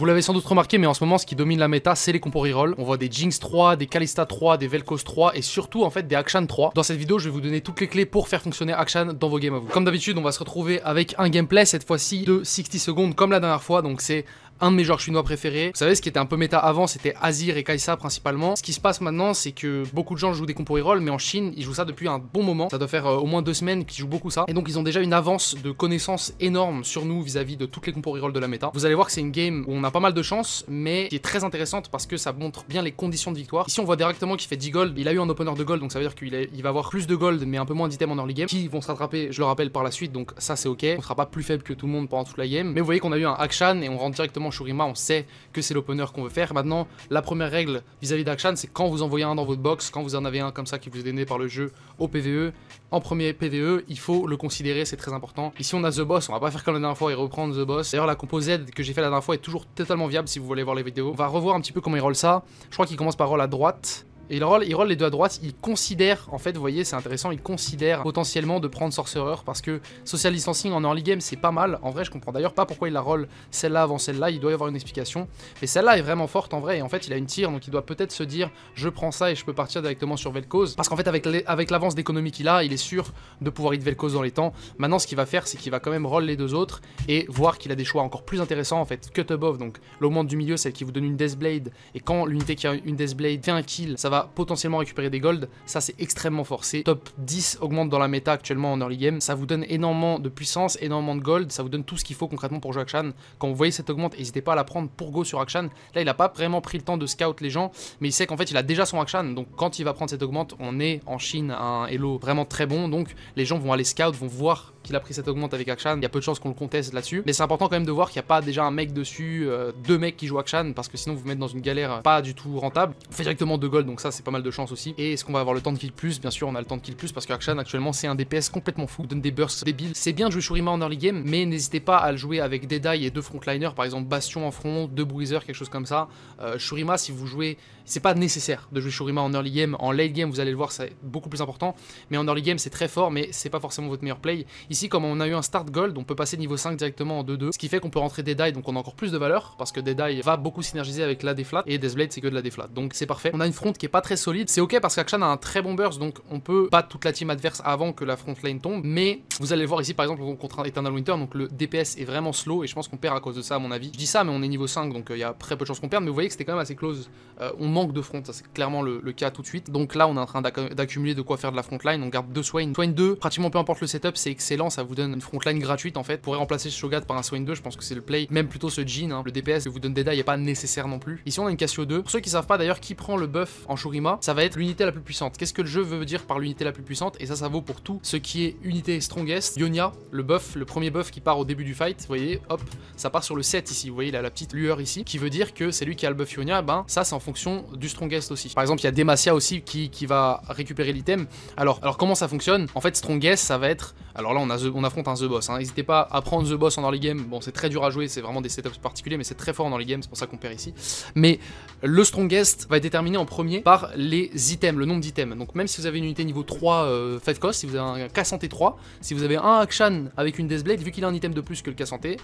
Vous l'avez sans doute remarqué, mais en ce moment, ce qui domine la méta, c'est les compos Rerolls. On voit des Jinx 3, des Kalista 3, des Velkos 3 et surtout en fait des Akshan 3. Dans cette vidéo, je vais vous donner toutes les clés pour faire fonctionner Akshan dans vos games à vous. Comme d'habitude, on va se retrouver avec un gameplay, cette fois-ci de 60 secondes comme la dernière fois, donc c'est un de mes joueurs chinois préférés. Vous savez, ce qui était un peu méta avant, c'était Azir et Kaisa principalement. Ce qui se passe maintenant, c'est que beaucoup de gens jouent des compos reroll, mais en Chine, ils jouent ça depuis un bon moment. Ça doit faire euh, au moins deux semaines qu'ils jouent beaucoup ça. Et donc, ils ont déjà une avance de connaissances énorme sur nous vis-à-vis de toutes les compos reroll de la méta. Vous allez voir que c'est une game où on a pas mal de chance, mais qui est très intéressante parce que ça montre bien les conditions de victoire. Ici, on voit directement qu'il fait 10 gold. Il a eu un opener de gold, donc ça veut dire qu'il va avoir plus de gold, mais un peu moins d'items en early game, qui vont se rattraper, je le rappelle, par la suite. Donc ça, c'est ok. On sera pas plus faible que tout le monde pendant toute la game. Mais vous voyez qu'on a eu un Akshan et on rentre directement Shurima, on sait que c'est l'opener qu'on veut faire. Maintenant, la première règle vis-à-vis d'Akshan, c'est quand vous envoyez un dans votre box, quand vous en avez un comme ça qui vous est donné par le jeu au PVE, en premier PVE, il faut le considérer, c'est très important. Ici, on a The Boss, on va pas faire comme la dernière fois et reprendre The Boss. D'ailleurs, la compo que j'ai fait la dernière fois est toujours totalement viable si vous voulez voir les vidéos. On va revoir un petit peu comment il roll ça. Je crois qu'il commence par roll à droite. Et il roll, il les deux à droite, il considère, en fait, vous voyez, c'est intéressant, il considère potentiellement de prendre Sorcerer parce que Social Distancing en early game, c'est pas mal. En vrai, je comprends d'ailleurs pas pourquoi il la roll celle-là avant celle-là, il doit y avoir une explication. Mais celle-là est vraiment forte en vrai, et en fait, il a une tire, donc il doit peut-être se dire, je prends ça et je peux partir directement sur Vel'Koz. Parce qu'en fait, avec l'avance d'économie qu'il a, il est sûr de pouvoir hit Vel'Koz dans les temps. Maintenant, ce qu'il va faire, c'est qu'il va quand même roll les deux autres et voir qu'il a des choix encore plus intéressants, en fait. Cut above, donc l'augmente du milieu, celle qui vous donne une Deathblade, et quand l'unité qui a une Deathblade fait un kill, ça va potentiellement récupérer des golds. Ça, c'est extrêmement forcé. Top 10 augmente dans la méta actuellement en early game. Ça vous donne énormément de puissance, énormément de gold. Ça vous donne tout ce qu'il faut concrètement pour jouer Akshan. Quand vous voyez cette augmente, n'hésitez pas à la prendre pour go sur Akshan. Là, il n'a pas vraiment pris le temps de scout les gens, mais il sait qu'en fait, il a déjà son Akshan. Donc, quand il va prendre cette augmente, on est en Chine un Elo vraiment très bon. Donc, les gens vont aller scout, vont voir il a pris cette augmente avec Akshan, il y a peu de chances qu'on le conteste là-dessus. Mais c'est important quand même de voir qu'il n'y a pas déjà un mec dessus, euh, deux mecs qui jouent Akshan, parce que sinon vous vous mettez dans une galère pas du tout rentable. On fait directement deux gold, donc ça c'est pas mal de chance aussi. Et est-ce qu'on va avoir le temps de kill plus Bien sûr, on a le temps de kill plus parce que Akshan actuellement c'est un DPS complètement fou, donne des bursts débiles. C'est bien de jouer Shurima en early game, mais n'hésitez pas à le jouer avec Deadeye et deux frontliners, par exemple Bastion en front, deux Bruiser, quelque chose comme ça. Euh, Shurima, si vous jouez, c'est pas nécessaire de jouer Shurima en early game. En late game, vous allez le voir, c'est beaucoup plus important. Mais en early game, c'est très fort, mais c'est pas forcément votre meilleur play. Ici, comme on a eu un start gold, on peut passer niveau 5 directement en 2-2, ce qui fait qu'on peut rentrer des die, donc on a encore plus de valeur, parce que des va beaucoup synergiser avec la déflate. et Deathblade c'est que de la déflate donc c'est parfait. On a une front qui est pas très solide, c'est ok parce qu'Akshan a un très bon burst, donc on peut battre toute la team adverse avant que la frontline tombe, mais vous allez voir ici par exemple contre Eternal Winter, donc le DPS est vraiment slow, et je pense qu'on perd à cause de ça à mon avis. Je dis ça, mais on est niveau 5, donc il euh, y a très peu de chances qu'on perde, mais vous voyez que c'était quand même assez close. Euh, on manque de front, c'est clairement le, cas tout de suite, donc là on est en train d'accumuler de quoi faire de la frontline. on garde deux Swain, Swain 2, pratiquement peu importe le setup, c'est excellent, ça vous donne une frontline gratuite en fait. pourrait remplacer Shogat par un Swain 2, je pense que c'est le play, même plutôt ce Jean hein, le DPS que vous donne Deda n'est pas nécessaire non plus. Ici on a une Cassio 2. Pour ceux qui savent pas d'ailleurs qui prend le buff en Shurima, ça va être l'unité la plus puissante. Qu'est-ce que le jeu veut dire par l'unité la plus puissante Et ça, ça vaut pour tout ce qui est unité strongest. Yonia, le buff, le premier buff qui part au début du fight, vous voyez, hop, ça part sur le 7 ici. Vous voyez il a la petite lueur ici, qui veut dire que c'est lui qui a le buff Yonia, ben ça c'est en fonction du strongest aussi. Par exemple, il y a Demacia aussi qui, qui va récupérer l'item. Alors, alors comment ça fonctionne En fait, strongest, ça va être. Alors là, on a on affronte un The Boss. Hein. N'hésitez pas à prendre The Boss en early game. Bon, c'est très dur à jouer, c'est vraiment des setups particuliers, mais c'est très fort dans les game, c'est pour ça qu'on perd ici. Mais le strongest va être déterminé en premier par les items, le nombre d'items. Donc même si vous avez une unité niveau 3 fait Fed Cost, si vous avez un santé 3, si vous avez un Akshan avec une Deathblade, vu qu'il a un item de plus que le santé,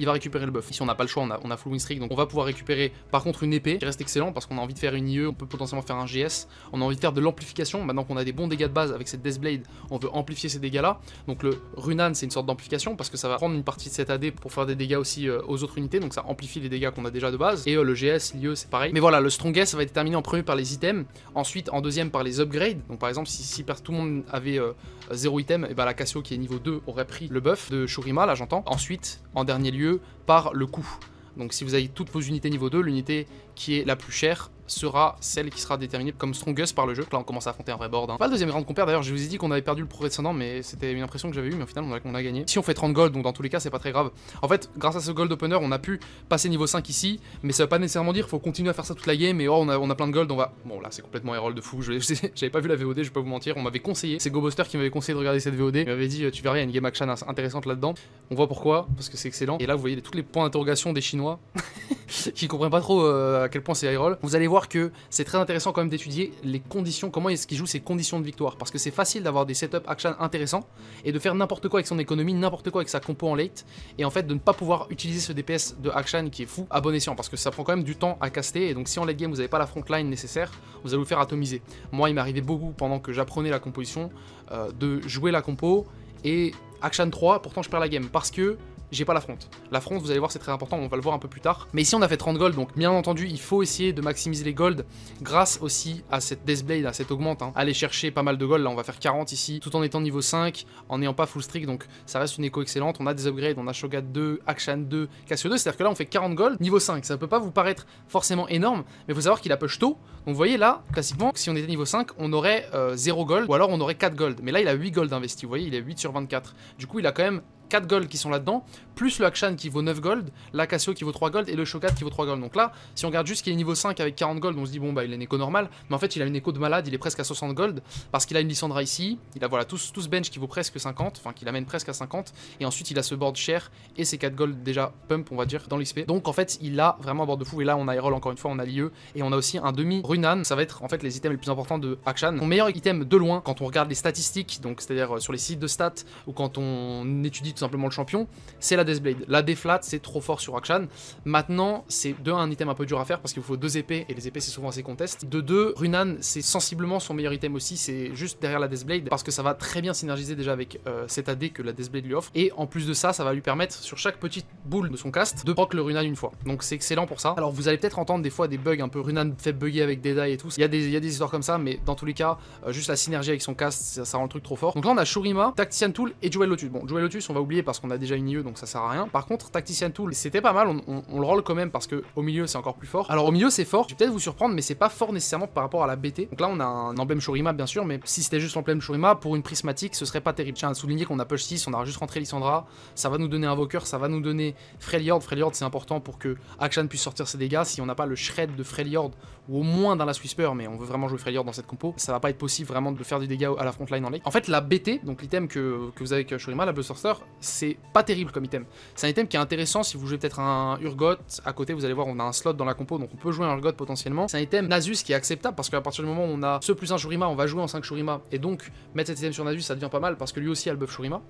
il va récupérer le buff. Ici on n'a pas le choix, on a, on a full win donc on va pouvoir récupérer par contre une épée qui reste excellent parce qu'on a envie de faire une IE, on peut potentiellement faire un GS, on a envie de faire de l'amplification. Maintenant qu'on a des bons dégâts de base avec cette Deathblade, on veut amplifier ces dégâts là. Donc le Runan, c'est une sorte d'amplification parce que ça va prendre une partie de cette AD pour faire des dégâts aussi euh, aux autres unités, donc ça amplifie les dégâts qu'on a déjà de base. Et euh, le GS, l'IEU c'est pareil. Mais voilà, le Strongest, ça va être terminé en premier par les items, ensuite en deuxième par les upgrades. Donc par exemple, si, tout le monde avait 0 euh, item, et eh bah ben, la Cassio qui est niveau 2 aurait pris le buff de Shurima, là j'entends. Ensuite, en dernier lieu, par le coût. Donc si vous avez toutes vos unités niveau 2, l'unité qui est la plus chère sera celle qui sera déterminée comme strongest par le jeu. Là, on commence à affronter un vrai board. Hein. Pas le deuxième grand compère, d'ailleurs, je vous ai dit qu'on avait perdu le pro-descendant, mais c'était une impression que j'avais eu. mais au final, on a, gagné. Si on fait 30 gold, donc dans tous les cas, c'est pas très grave. En fait, grâce à ce gold opener, on a pu passer niveau 5 ici, mais ça veut pas nécessairement dire faut continuer à faire ça toute la game, et oh, on a, on a plein de gold, on va. Bon, là, c'est complètement errol de fou. J'avais pas vu la VOD, je peux vous mentir. On m'avait conseillé, c'est GoBuster qui m'avait conseillé de regarder cette VOD. Il m'avait dit, euh, tu verras, il y a une game action intéressante là-dedans. On voit pourquoi, parce que c'est excellent. Et là, vous voyez tous les points d'interrogation des Chinois qui comprennent pas trop euh, à quel point c'est Vous allez que c'est très intéressant quand même d'étudier les conditions, comment est-ce qu'il joue ces conditions de victoire. Parce que c'est facile d'avoir des setups action intéressants et de faire n'importe quoi avec son économie, n'importe quoi avec sa compo en late. Et en fait, de ne pas pouvoir utiliser ce DPS de action qui est fou à bon escient. Parce que ça prend quand même du temps à caster. Et donc, si en late game vous n'avez pas la line nécessaire, vous allez vous faire atomiser. Moi, il m'arrivait beaucoup pendant que j'apprenais la composition euh, de jouer la compo et action 3, pourtant je perds la game. Parce que j'ai pas la fronte. La fronte, vous allez voir, c'est très important, on va le voir un peu plus tard. Mais ici, on a fait 30 gold, donc bien entendu, il faut essayer de maximiser les gold grâce aussi à cette Deathblade, à cette augmente. Hein. Aller chercher pas mal de gold, là, on va faire 40 ici, tout en étant niveau 5, en n'ayant pas full streak, donc ça reste une écho excellente. On a des upgrades, on a Shogat 2, action 2, Cassio 2, c'est-à-dire que là, on fait 40 gold, niveau 5. Ça peut pas vous paraître forcément énorme, mais faut savoir qu'il a push tôt. Donc vous voyez là, classiquement, si on était niveau 5, on aurait 0 euh, gold, ou alors on aurait 4 gold. Mais là, il a 8 gold investi, vous voyez, il est 8 sur 24. Du coup, il a quand même 4 gold qui sont là-dedans, plus le Akshan qui vaut 9 gold, l'Acacio qui vaut 3 gold et le Shokat qui vaut 3 gold. Donc là, si on regarde juste qu'il est niveau 5 avec 40 gold, on se dit bon bah il a une écho normale, mais en fait il a une écho de malade, il est presque à 60 gold parce qu'il a une Lissandra ici, il a voilà tout, ce bench qui vaut presque 50, enfin qui l'amène presque à 50, et ensuite il a ce board cher et ses 4 gold déjà pump on va dire dans l'XP. Donc en fait il a vraiment un board de fou et là on a Erol encore une fois, on a l'IE et on a aussi un demi Runan, ça va être en fait les items les plus importants de Akshan. Mon meilleur item de loin quand on regarde les statistiques, donc c'est-à-dire euh, sur les sites de stats ou quand on étudie tout simplement le champion, c'est la Deathblade. La Deflate c'est trop fort sur Akshan. Maintenant, c'est de un item un peu dur à faire parce qu'il faut deux épées et les épées c'est souvent assez contest. De deux, Runan, c'est sensiblement son meilleur item aussi, c'est juste derrière la Deathblade parce que ça va très bien synergiser déjà avec euh, cette cet AD que la Deathblade lui offre. Et en plus de ça, ça va lui permettre sur chaque petite boule de son cast de proc le Runan une fois. Donc c'est excellent pour ça. Alors vous allez peut-être entendre des fois des bugs un peu Runan fait bugger avec Deda et tout. Il y, a des, a des histoires comme ça, mais dans tous les cas, euh, juste la synergie avec son cast, ça, rend le truc trop fort. Donc là on a Shurima, Tactician Tool et Jewel Lotus. Bon, Jewel Lotus, on va oublié parce qu'on a déjà une IE donc ça sert à rien. Par contre, Tactician Tool, c'était pas mal, on, le roll quand même parce que au milieu c'est encore plus fort. Alors au milieu c'est fort, je vais peut-être vous surprendre, mais c'est pas fort nécessairement par rapport à la BT. Donc là on a un emblème Shurima bien sûr, mais si c'était juste l'emblème Shurima, pour une prismatique ce serait pas terrible. Tiens à souligner qu'on a Push 6, on a juste rentré Lissandra, ça va nous donner Invoker, ça va nous donner Freljord. Freljord c'est important pour que Akshan puisse sortir ses dégâts. Si on n'a pas le Shred de Freljord ou au moins dans la Swisper, mais on veut vraiment jouer Freljord dans cette compo, ça va pas être possible vraiment de faire des dégâts à la frontline en late. En fait la BT, donc l'item que, que vous avez avec Shurima, la c'est pas terrible comme item. C'est un item qui est intéressant si vous jouez peut-être un Urgot. À côté, vous allez voir, on a un slot dans la compo, donc on peut jouer un Urgot potentiellement. C'est un item Nasus qui est acceptable parce qu'à partir du moment où on a ce plus un Shurima, on va jouer en 5 Shurima. Et donc, mettre cet item sur Nasus, ça devient pas mal parce que lui aussi a le buff Shurima.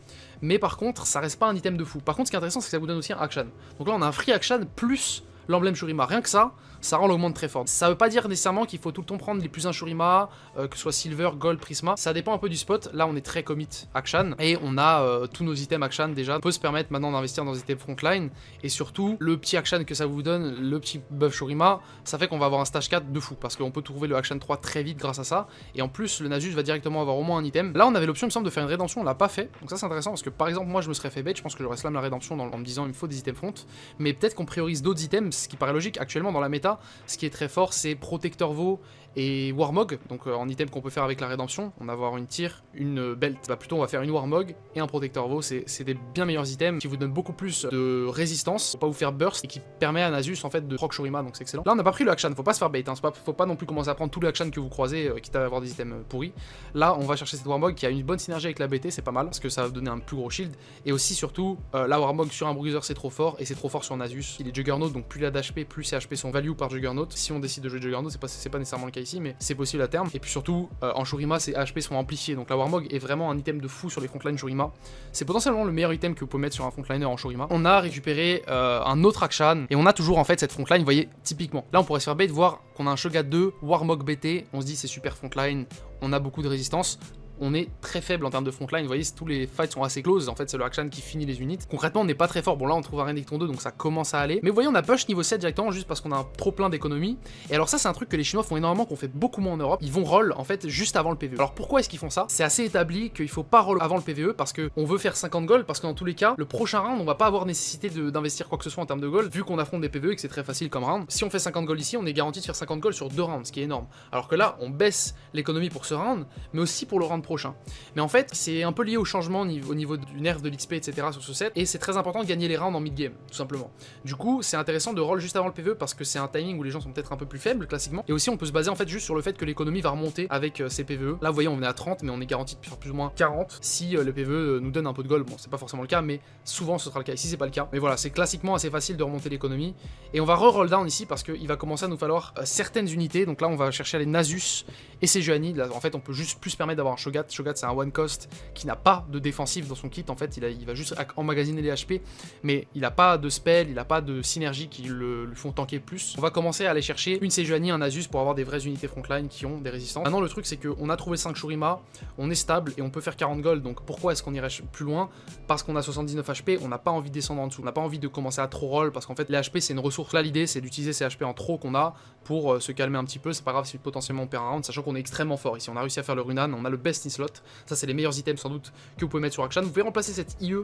Mais par contre, ça reste pas un item de fou. Par contre, ce qui est intéressant, c'est que ça vous donne aussi un Akshan. Donc là, on a un free Akshan plus l'emblème Shurima. Rien que ça, ça rend l'augmente très fort. Ça veut pas dire nécessairement qu'il faut tout le temps prendre les plus Shurima, euh, que ce soit Silver, Gold, Prisma. Ça dépend un peu du spot. Là, on est très commit Akshan et on a euh, tous nos items Akshan déjà. On peut se permettre maintenant d'investir dans des items frontline et surtout le petit Akshan que ça vous donne, le petit buff Shurima, ça fait qu'on va avoir un stage 4 de fou parce qu'on peut trouver le action 3 très vite grâce à ça et en plus le Nasus va directement avoir au moins un item. Là, on avait l'option, me semble, de faire une rédemption, on l'a pas fait. Donc ça, c'est intéressant parce que par exemple, moi, je me serais fait bête, je pense que j'aurais slam la rédemption en me disant il me faut des items front, mais peut-être qu'on priorise d'autres items, ce qui paraît logique actuellement dans la méta ce qui est très fort, c'est Protector Vau et Warmog, donc euh, en item qu'on peut faire avec la rédemption. On va avoir une tire, une belt. Bah plutôt on va faire une Warmog et un Protector Vaux. C'est des bien meilleurs items qui vous donnent beaucoup plus de résistance, pas vous faire burst et qui permet à Nasus en fait de proc Shurima, donc c'est excellent. Là on n'a pas pris le action faut pas se faire bait, hein. faut pas non plus commencer à prendre tous les Akchan que vous croisez, euh, quitte à avoir des items euh, pourris. Là on va chercher cette Warmog qui a une bonne synergie avec la BT, c'est pas mal, parce que ça va donner un plus gros shield. Et aussi surtout, la Warmog sur un Bruiser c'est trop fort et c'est trop fort sur Nasus. Il est Juggernaut, donc plus la a d'HP, plus ses HP sont value Juggernaut. Si on décide de jouer Juggernaut, c'est pas, pas nécessairement le cas ici, mais c'est possible à terme. Et puis surtout, euh, en Shurima, ses HP sont amplifiés. Donc la Warmog est vraiment un item de fou sur les frontlines Shurima. C'est potentiellement le meilleur item que vous pouvez mettre sur un frontliner en Shurima. On a récupéré euh, un autre action et on a toujours en fait cette frontline, vous voyez, typiquement. Là, on pourrait se faire bait, voir qu'on a un Shoga 2, Warmog BT. On se dit c'est super frontline, on a beaucoup de résistance on est très faible en termes de frontline. Vous voyez, tous les fights sont assez closes. En fait, c'est le Akshan qui finit les unités. Concrètement, on n'est pas très fort. Bon, là, on trouve un Renekton 2, donc ça commence à aller. Mais vous voyez, on a push niveau 7 directement juste parce qu'on a un trop plein d'économies. Et alors, ça, c'est un truc que les Chinois font énormément, qu'on fait beaucoup moins en Europe. Ils vont roll, en fait, juste avant le PVE. Alors, pourquoi est-ce qu'ils font ça C'est assez établi qu'il faut pas roll avant le PVE parce qu'on veut faire 50 gold. Parce que dans tous les cas, le prochain round, on va pas avoir nécessité d'investir quoi que ce soit en termes de gold vu qu'on affronte des PVE et que c'est très facile comme round. Si on fait 50 gold ici, on est garanti de faire 50 gold sur deux rounds, ce qui est énorme. Alors que là, on baisse l'économie pour ce round, mais aussi pour le round prochain. Mais en fait, c'est un peu lié au changement au niveau du nerf de l'XP, etc. sur ce set, et c'est très important de gagner les rounds en mid-game, tout simplement. Du coup, c'est intéressant de roll juste avant le PvE parce que c'est un timing où les gens sont peut-être un peu plus faibles, classiquement, et aussi on peut se baser en fait juste sur le fait que l'économie va remonter avec euh, ces PvE. Là, vous voyez, on est à 30, mais on est garanti de faire plus ou moins 40 si euh, le PvE euh, nous donne un peu de gold. Bon, c'est pas forcément le cas, mais souvent ce sera le cas. Ici, c'est pas le cas. Mais voilà, c'est classiquement assez facile de remonter l'économie. Et on va re-roll down ici parce qu'il va commencer à nous falloir certaines unités. Donc là, on va chercher les Nasus et ses Là, en fait, on peut juste plus permettre d'avoir un Shogat. c'est un one cost qui n'a pas de défensif dans son kit. En fait, il, il va juste emmagasiner les HP, mais il n'a pas de spell, il n'a pas de synergie qui le, font tanker plus. On va commencer à aller chercher une Sejuani, un Asus pour avoir des vraies unités frontline qui ont des résistances. Maintenant, le truc, c'est qu'on a trouvé 5 Shurima, on est stable et on peut faire 40 gold. Donc pourquoi est-ce qu'on irait plus loin Parce qu'on a 79 HP, on n'a pas envie de descendre en dessous, on n'a pas envie de commencer à trop roll parce qu'en fait, les HP, c'est une ressource. Là, l'idée, c'est d'utiliser ces HP en trop qu'on a pour euh, se calmer un petit peu. C'est pas grave si potentiellement on perd un round, sachant qu'on est extrêmement fort ici. On a réussi à faire le Runan, on a le best Slot. Ça, c'est les meilleurs items sans doute que vous pouvez mettre sur Akshan. Vous pouvez remplacer cette IE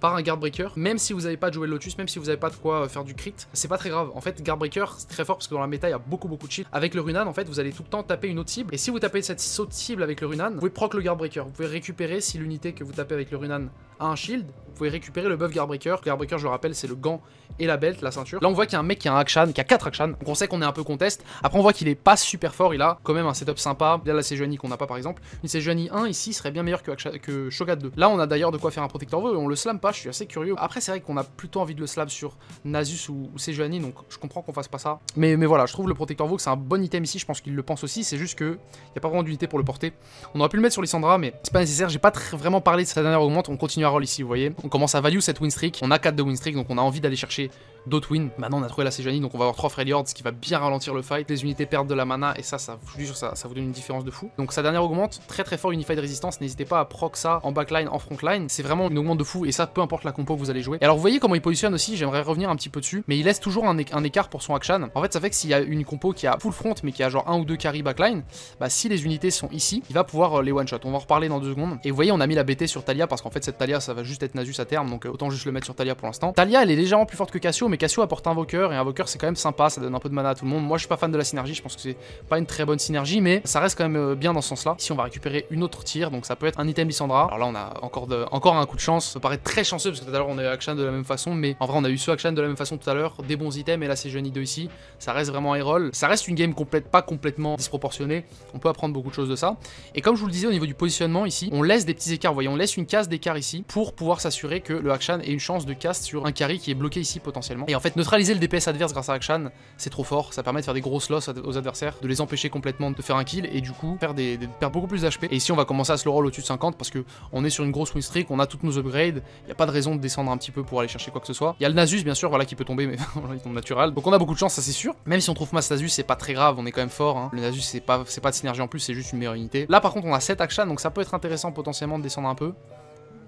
par un Guardbreaker, même si vous n'avez pas de le Lotus, même si vous n'avez pas de quoi euh, faire du crit. C'est pas très grave. En fait, Guardbreaker c'est très fort parce que dans la méta, il y a beaucoup, beaucoup de shit. Avec le Runan, en fait, vous allez tout le temps taper une autre cible. Et si vous tapez cette saute cible avec le Runan, vous pouvez proc le Guardbreaker, Vous pouvez récupérer si l'unité que vous tapez avec le Runan un shield, vous pouvez récupérer le buff Garbreaker. Garbreaker, je le rappelle, c'est le gant et la belt, la ceinture. Là, on voit qu'il y a un mec qui a un Akshan, qui a 4 Akshan. Donc on sait qu'on est un peu contest. Après, on voit qu'il est pas super fort. Il a quand même un setup sympa. Il a la Sejuani qu'on n'a pas, par exemple. Une Sejuani 1 ici serait bien meilleure que, que Shogat 2. Là, on a d'ailleurs de quoi faire un protecteur et On le slam pas, je suis assez curieux. Après, c'est vrai qu'on a plutôt envie de le slam sur Nasus ou, Sejuani. Donc je comprends qu'on fasse pas ça. Mais, mais voilà, je trouve le protecteur que c'est un bon item ici. Je pense qu'il le pense aussi. C'est juste qu'il n'y a pas vraiment d'unité pour le porter. On aurait pu le mettre sur Lissandra, mais c'est pas nécessaire. J'ai pas vraiment parlé de sa dernière augmente. On continue ici, vous voyez. On commence à value cette win streak. On a 4 de win streak, donc on a envie d'aller chercher d'autres Maintenant, on a trouvé la Sejani, donc on va avoir 3 Freljords, ce qui va bien ralentir le fight. Les unités perdent de la mana, et ça, ça, je ça, vous donne une différence de fou. Donc sa dernière augmente, très très fort Unified résistance. n'hésitez pas à proc ça en backline, en frontline. C'est vraiment une augmente de fou, et ça, peu importe la compo que vous allez jouer. alors, vous voyez comment il positionne aussi, j'aimerais revenir un petit peu dessus, mais il laisse toujours un, écart pour son action. En fait, ça fait que s'il y a une compo qui a full front, mais qui a genre un ou deux carry backline, bah si les unités sont ici, il va pouvoir euh, les one-shot. On va en reparler dans 2 secondes. Et vous voyez, on a mis la BT sur Talia, parce qu'en fait, cette Talia, ça va juste être Nasus à terme, donc euh, autant juste le mettre sur Talia pour l'instant. Talia, elle est légèrement plus forte que Cassio, mais Cassio apporte un Voker. et un voker c'est quand même sympa, ça donne un peu de mana à tout le monde. Moi je suis pas fan de la synergie, je pense que c'est pas une très bonne synergie, mais ça reste quand même euh, bien dans ce sens-là. Ici on va récupérer une autre tir, donc ça peut être un item Lissandra. Alors là on a encore, encore un coup de chance, ça paraît très chanceux, parce que tout à l'heure on a eu Akshan de la même façon, mais en vrai on a eu ce Akshan de la même façon tout à l'heure, des bons items, et là c'est Johnny 2 ici, ça reste vraiment roll Ça reste une game complète, pas complètement disproportionnée, on peut apprendre beaucoup de choses de ça. Et comme je vous le disais au niveau du positionnement ici, on laisse des petits écarts, vous voyez, on laisse une case d'écart ici, pour pouvoir s'assurer que le Akshan ait une chance de cast sur un carry qui est bloqué ici potentiellement. Et en fait, neutraliser le DPS adverse grâce à Akshan, c'est trop fort, ça permet de faire des grosses losses aux adversaires, de les empêcher complètement de faire un kill et du coup faire des, perdre beaucoup plus d'HP. Et ici, on va commencer à le roll au-dessus de 50 parce que on est sur une grosse win streak, on a toutes nos upgrades, il n'y a pas de raison de descendre un petit peu pour aller chercher quoi que ce soit. Il y a le Nasus, bien sûr, voilà, qui peut tomber, mais il tombe naturel. Donc on a beaucoup de chance, ça c'est sûr. Même si on trouve masse Nasus, c'est pas très grave, on est quand même fort. Hein. Le Nasus, c'est pas, pas de synergie en plus, c'est juste une meilleure unité. Là, par contre, on a 7 Akshan, donc ça peut être intéressant potentiellement de descendre un peu.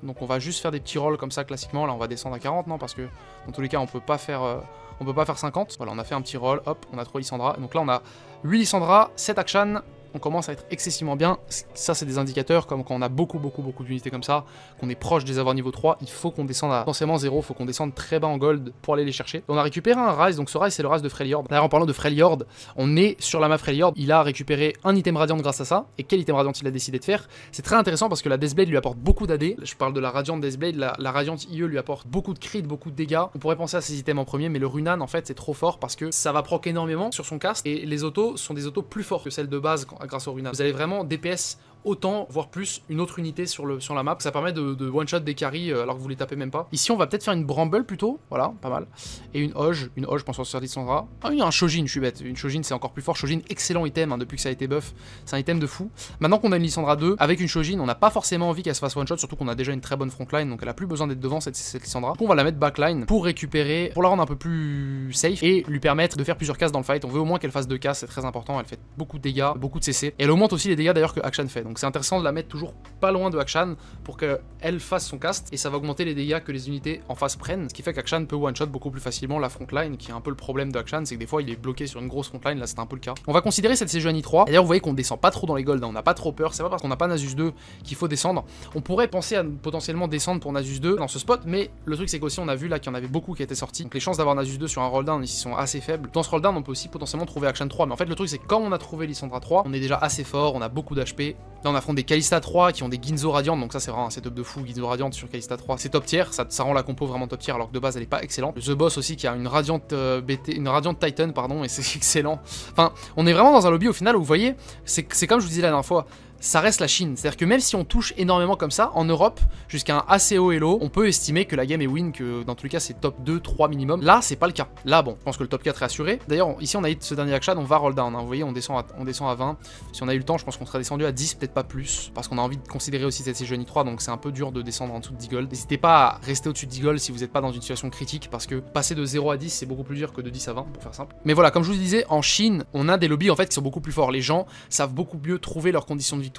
Donc on va juste faire des petits rolls comme ça classiquement. Là on va descendre à 40, non Parce que dans tous les cas on peut pas faire, euh, on peut pas faire 50. Voilà, on a fait un petit roll, hop, on a 3 Lissandra. Donc là on a 8 Lissandra, 7 Akshan, on commence à être excessivement bien. Ça, c'est des indicateurs comme quand on a beaucoup, beaucoup, beaucoup d'unités comme ça, qu'on est proche des avoir niveau 3, il faut qu'on descende à forcément 0, il faut qu'on descende très bas en gold pour aller les chercher. on a récupéré un rise, donc ce rise, c'est le rise de Freljord. D'ailleurs, en parlant de Freljord, on est sur la map Freljord, il a récupéré un item radiant grâce à ça. Et quel item radiant il a décidé de faire C'est très intéressant parce que la Deathblade lui apporte beaucoup d'AD. Je parle de la Radiant Deathblade, la, la Radiant IE lui apporte beaucoup de crit, beaucoup de dégâts. On pourrait penser à ces items en premier, mais le Runan, en fait, c'est trop fort parce que ça va proc énormément sur son cast et les autos sont des autos plus fortes que celles de base grâce au Runa. Vous avez vraiment DPS autant, voire plus, une autre unité sur, le, sur la map. Ça permet de, one-shot des carries euh, alors que vous les tapez même pas. Ici, on va peut-être faire une Bramble plutôt, voilà, pas mal. Et une Hoge, une Hoge, je pense sur Sandra. Ah oui, un Shojin, je suis bête. Une Shojin, c'est encore plus fort. Shojin, excellent item hein, depuis que ça a été buff. C'est un item de fou. Maintenant qu'on a une Lissandra 2, avec une Shojin, on n'a pas forcément envie qu'elle se fasse one-shot, surtout qu'on a déjà une très bonne frontline, donc elle a plus besoin d'être devant cette, cette Lissandra. on va la mettre backline pour récupérer, pour la rendre un peu plus safe et lui permettre de faire plusieurs cases dans le fight. On veut au moins qu'elle fasse deux cas c'est très important. Elle fait beaucoup de dégâts, beaucoup de CC. elle augmente aussi les dégâts d'ailleurs que Action fait. Donc c'est intéressant de la mettre toujours pas loin de Akshan pour qu'elle fasse son cast et ça va augmenter les dégâts que les unités en face prennent. Ce qui fait qu'Akshan peut one-shot beaucoup plus facilement la frontline qui est un peu le problème de Akshan. c'est que des fois il est bloqué sur une grosse frontline, là c'est un peu le cas. On va considérer cette Sejuani 3. D'ailleurs vous voyez qu'on descend pas trop dans les golds, hein, on n'a pas trop peur, c'est pas parce qu'on n'a pas Nasus 2 qu'il faut descendre. On pourrait penser à potentiellement descendre pour Nasus 2 dans ce spot, mais le truc c'est qu'aussi on a vu là qu'il y en avait beaucoup qui étaient sortis. Donc les chances d'avoir Nasus 2 sur un roll down ici sont assez faibles. Dans ce down, on peut aussi potentiellement trouver Akshan 3, mais en fait le truc c'est que quand on a trouvé Lissandra 3, on est déjà assez fort, on a beaucoup d'HP, Là, on affronte des Kalista 3 qui ont des Ginzo Radiant, donc ça, c'est vraiment un setup de fou. Ginzo Radiant sur Kalista 3, c'est top tier, ça, ça, rend la compo vraiment top tier, alors que de base, elle est pas excellente. The Boss aussi qui a une radiante euh, BT, une Radiant Titan, pardon, et c'est excellent. Enfin, on est vraiment dans un lobby au final où vous voyez, c'est comme je vous disais la dernière fois, ça reste la Chine. C'est-à-dire que même si on touche énormément comme ça, en Europe, jusqu'à un assez haut elo, on peut estimer que la game est win, que dans tous les cas c'est top 2, 3 minimum. Là, c'est pas le cas. Là, bon, je pense que le top 4 est assuré. D'ailleurs, ici on a eu ce dernier action, on va roll down. Hein. Vous voyez, on descend, à, descend à 20. Si on a eu le temps, je pense qu'on serait descendu à 10, peut-être pas plus, parce qu'on a envie de considérer aussi cette séjournée 3, donc c'est un peu dur de descendre en dessous de 10 gold. N'hésitez pas à rester au-dessus de 10 gold si vous n'êtes pas dans une situation critique, parce que passer de 0 à 10, c'est beaucoup plus dur que de 10 à 20, pour faire simple. Mais voilà, comme je vous disais, en Chine, on a des lobbies en fait qui sont beaucoup plus forts. Les gens savent beaucoup mieux trouver leurs conditions de vie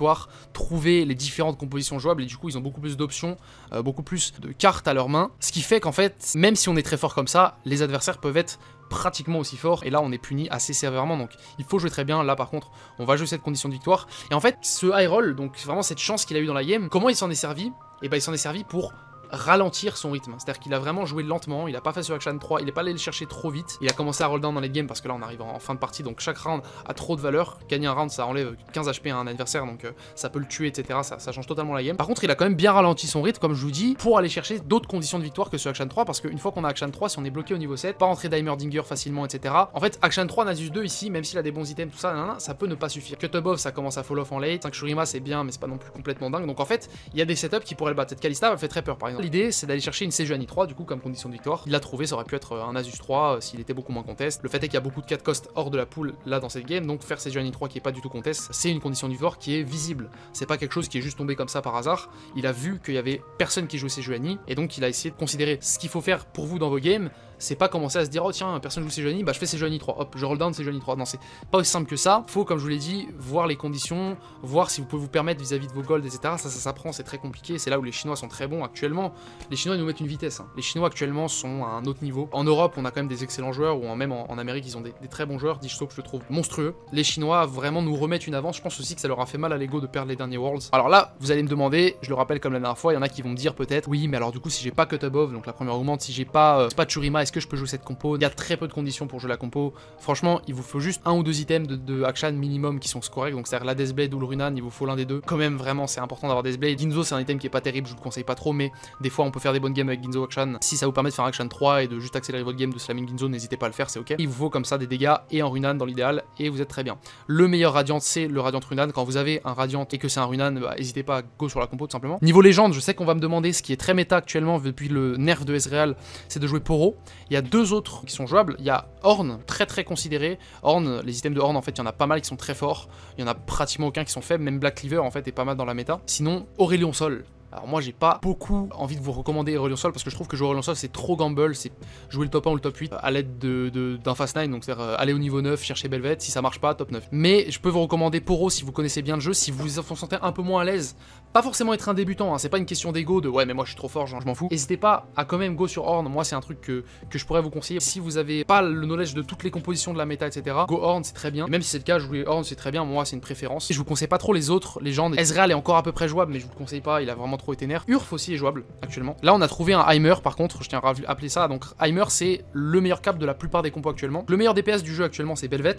trouver les différentes compositions jouables et du coup ils ont beaucoup plus d'options, euh, beaucoup plus de cartes à leur main. Ce qui fait qu'en fait, même si on est très fort comme ça, les adversaires peuvent être pratiquement aussi fort et là on est puni assez sévèrement donc il faut jouer très bien là par contre on va jouer cette condition de victoire et en fait ce high roll donc vraiment cette chance qu'il a eu dans la game comment il s'en est servi et eh ben il s'en est servi pour ralentir son rythme. C'est-à-dire qu'il a vraiment joué lentement, il a pas fait sur action 3, il est pas allé le chercher trop vite. Il a commencé à roll down dans les games parce que là on arrive en fin de partie, donc chaque round a trop de valeur. Gagner un round ça enlève 15 HP à un adversaire, donc euh, ça peut le tuer, etc. Ça, change totalement la game. Par contre, il a quand même bien ralenti son rythme, comme je vous dis, pour aller chercher d'autres conditions de victoire que sur action 3, parce qu'une fois qu'on a action 3, si on est bloqué au niveau 7, pas entrer dimerdinger facilement, etc. En fait, action 3, Nasus 2 ici, même s'il a des bons items, tout ça, ça peut ne pas suffire. Cut above, ça commence à fall off en late. 5 Shurima, c'est bien, mais c'est pas non plus complètement dingue. Donc en fait, il y a des setups qui pourraient le battre. Kalista, fait très peur par exemple l'idée c'est d'aller chercher une Sejuani 3 du coup comme condition de victoire. Il l'a trouvé, ça aurait pu être euh, un Asus 3 euh, s'il était beaucoup moins contest. Le fait est qu'il y a beaucoup de 4 cost hors de la poule là dans cette game, donc faire Sejuani 3 qui est pas du tout contest, c'est une condition du fort qui est visible. C'est pas quelque chose qui est juste tombé comme ça par hasard. Il a vu qu'il y avait personne qui jouait Sejuani et donc il a essayé de considérer ce qu'il faut faire pour vous dans vos games. C'est pas commencer à se dire oh tiens personne joue Sejuani, bah je fais Sejuani 3, hop je roll down Sejuani 3. Non c'est pas aussi simple que ça. Faut comme je vous l'ai dit voir les conditions, voir si vous pouvez vous permettre vis-à-vis de vos golds etc. Ça ça s'apprend, c'est très compliqué. C'est là où les Chinois sont très bons actuellement les Chinois ils nous mettent une vitesse. Hein. Les Chinois actuellement sont à un autre niveau. En Europe, on a quand même des excellents joueurs, ou même en, Amérique, ils ont des, très bons joueurs. que je le trouve monstrueux. Les Chinois vraiment nous remettent une avance. Je pense aussi que ça leur a fait mal à l'ego de perdre les derniers Worlds. Alors là, vous allez me demander, je le rappelle comme la dernière fois, il y en a qui vont me dire peut-être, oui, mais alors du coup, si j'ai pas Cut Above, donc la première augmente, si j'ai pas, euh, Churima, est-ce que je peux jouer cette compo Il y a très peu de conditions pour jouer la compo. Franchement, il vous faut juste un ou deux items de, de action minimum qui sont corrects, donc c'est-à-dire la Deathblade ou le il vous faut l'un des deux. Quand même, vraiment, c'est important d'avoir Deathblade. Dinzo c'est un item qui est pas terrible, je vous le conseille pas trop, mais des fois, on peut faire des bonnes games avec Ginzo Action. Si ça vous permet de faire un Action 3 et de juste accélérer votre game de slamming Ginzo, n'hésitez pas à le faire, c'est ok. Il vous faut comme ça des dégâts et en Runan dans l'idéal, et vous êtes très bien. Le meilleur Radiant, c'est le Radiant Runan. Quand vous avez un Radiant et que c'est un Runan, bah, n'hésitez pas à go sur la compo tout simplement. Niveau légende, je sais qu'on va me demander ce qui est très méta actuellement depuis le nerf de Ezreal, c'est de jouer Poro. Il y a deux autres qui sont jouables. Il y a Horn, très très considéré. Horn, les items de Horn, en fait, il y en a pas mal qui sont très forts. Il y en a pratiquement aucun qui sont faibles. Même Black Cleaver, en fait, est pas mal dans la méta. Sinon, Aurélion Sol, alors moi, j'ai pas beaucoup envie de vous recommander relion Sol parce que je trouve que jouer Reliance Sol, c'est trop gamble, c'est jouer le top 1 ou le top 8 à l'aide d'un de, fast 9, donc c'est-à-dire euh, aller au niveau 9, chercher Belvette, si ça marche pas, top 9. Mais je peux vous recommander Poro si vous connaissez bien le jeu, si vous vous sentez un peu moins à l'aise, pas forcément être un débutant, hein, c'est pas une question d'ego de ouais mais moi je suis trop fort, genre, je m'en fous. N'hésitez pas à quand même go sur Horn, moi c'est un truc que, que je pourrais vous conseiller. Si vous avez pas le knowledge de toutes les compositions de la méta, etc., go Horn c'est très bien. même si c'est le cas, jouer Horn c'est très bien, moi c'est une préférence. je vous conseille pas trop les autres, les gens. Ezreal est encore à peu près jouable, mais je vous le conseille pas, il a vraiment trop Urf aussi est jouable actuellement. Là, on a trouvé un Heimer par contre, je tiens à appeler ça. Donc, Heimer, c'est le meilleur cap de la plupart des compos actuellement. Le meilleur DPS du jeu actuellement, c'est Belvet.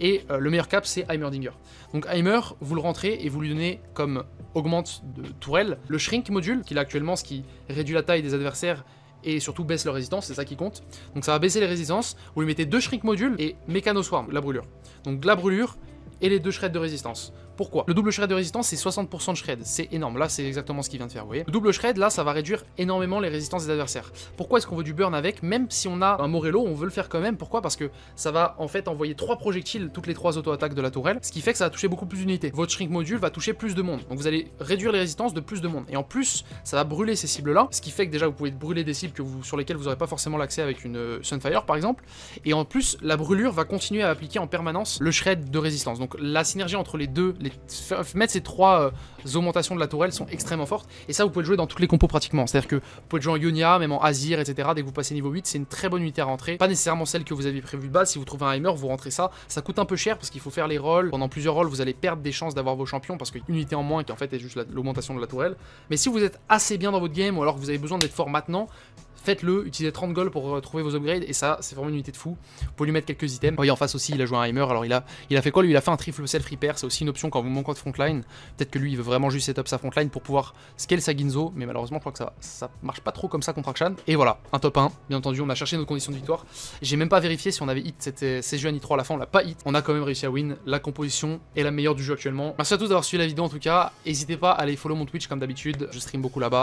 Et euh, le meilleur cap, c'est Heimerdinger. Donc, Heimer, vous le rentrez et vous lui donnez comme augmente de tourelle le Shrink module, qu'il a actuellement, ce qui réduit la taille des adversaires et surtout baisse leur résistance, c'est ça qui compte. Donc ça va baisser les résistances, vous lui mettez deux shrink modules et mécano swarm, la brûlure. Donc la brûlure et les deux shreds de résistance. Pourquoi Le double shred de résistance, c'est 60% de shred. C'est énorme. Là, c'est exactement ce qu'il vient de faire, vous voyez. Le double shred, là, ça va réduire énormément les résistances des adversaires. Pourquoi est-ce qu'on veut du burn avec Même si on a un Morello, on veut le faire quand même. Pourquoi Parce que ça va en fait envoyer trois projectiles toutes les trois auto-attaques de la tourelle, ce qui fait que ça va toucher beaucoup plus d'unités. Votre shrink module va toucher plus de monde. Donc vous allez réduire les résistances de plus de monde. Et en plus, ça va brûler ces cibles-là, ce qui fait que déjà vous pouvez brûler des cibles que vous, sur lesquelles vous n'aurez pas forcément l'accès avec une euh, Sunfire par exemple. Et en plus, la brûlure va continuer à appliquer en permanence le shred de résistance. Donc la synergie entre les deux mettre ces trois euh, augmentations de la tourelle sont extrêmement fortes. Et ça, vous pouvez le jouer dans toutes les compos pratiquement. C'est-à-dire que vous pouvez jouer en Ionia, même en Azir, etc. Dès que vous passez niveau 8, c'est une très bonne unité à rentrer. Pas nécessairement celle que vous aviez prévue de base. Si vous trouvez un Heimer, vous rentrez ça. Ça coûte un peu cher parce qu'il faut faire les rolls. Pendant plusieurs rolls, vous allez perdre des chances d'avoir vos champions parce qu'une unité en moins qui en fait est juste l'augmentation de la tourelle. Mais si vous êtes assez bien dans votre game ou alors que vous avez besoin d'être fort maintenant, faites-le, utilisez 30 gold pour euh, trouver vos upgrades, et ça, c'est vraiment une unité de fou. Vous pouvez lui mettre quelques items. Voyez, oh, en face aussi, il a joué un Heimer, alors il a, il a fait quoi Lui, il a fait un triple self repair, c'est aussi une option quand vous manquez de frontline. Peut-être que lui, il veut vraiment juste setup sa frontline pour pouvoir scale sa Ginzo, mais malheureusement, je crois que ça, ça marche pas trop comme ça contre Akshan. Et voilà, un top 1, bien entendu, on a cherché nos conditions de victoire. J'ai même pas vérifié si on avait hit, c'était euh, CG à 3 à la fin, on l'a pas hit. On a quand même réussi à win, la composition est la meilleure du jeu actuellement. Merci à tous d'avoir suivi la vidéo en tout cas, n'hésitez pas à aller follow mon Twitch comme d'habitude, je stream beaucoup là-bas.